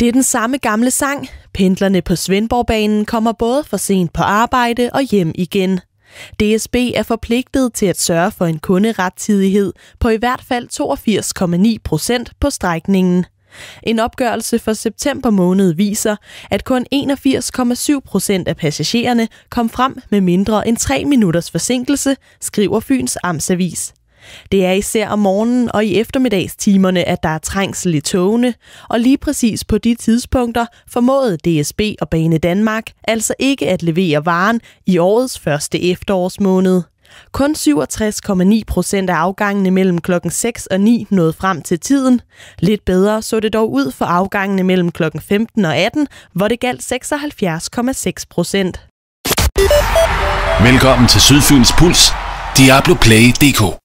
Det er den samme gamle sang. Pendlerne på Svendborgbanen kommer både for sent på arbejde og hjem igen. DSB er forpligtet til at sørge for en kunderettidighed på i hvert fald 82,9 procent på strækningen. En opgørelse for september måned viser, at kun 81,7 procent af passagererne kom frem med mindre end 3 minutters forsinkelse, skriver Fyns Amtsavis. Det er især om morgenen og i eftermiddagstimerne, at der er trængsel i togene, og lige præcis på de tidspunkter formåede DSB og Bane Danmark altså ikke at levere varen i årets første efterårsmåned. Kun 67,9 procent af afgangene mellem klokken 6 og 9 nåede frem til tiden. Lidt bedre så det dog ud for afgangene mellem klokken 15 og 18, hvor det galt 76,6 procent. Velkommen til Sydfyns Puls, Diablo Play DK.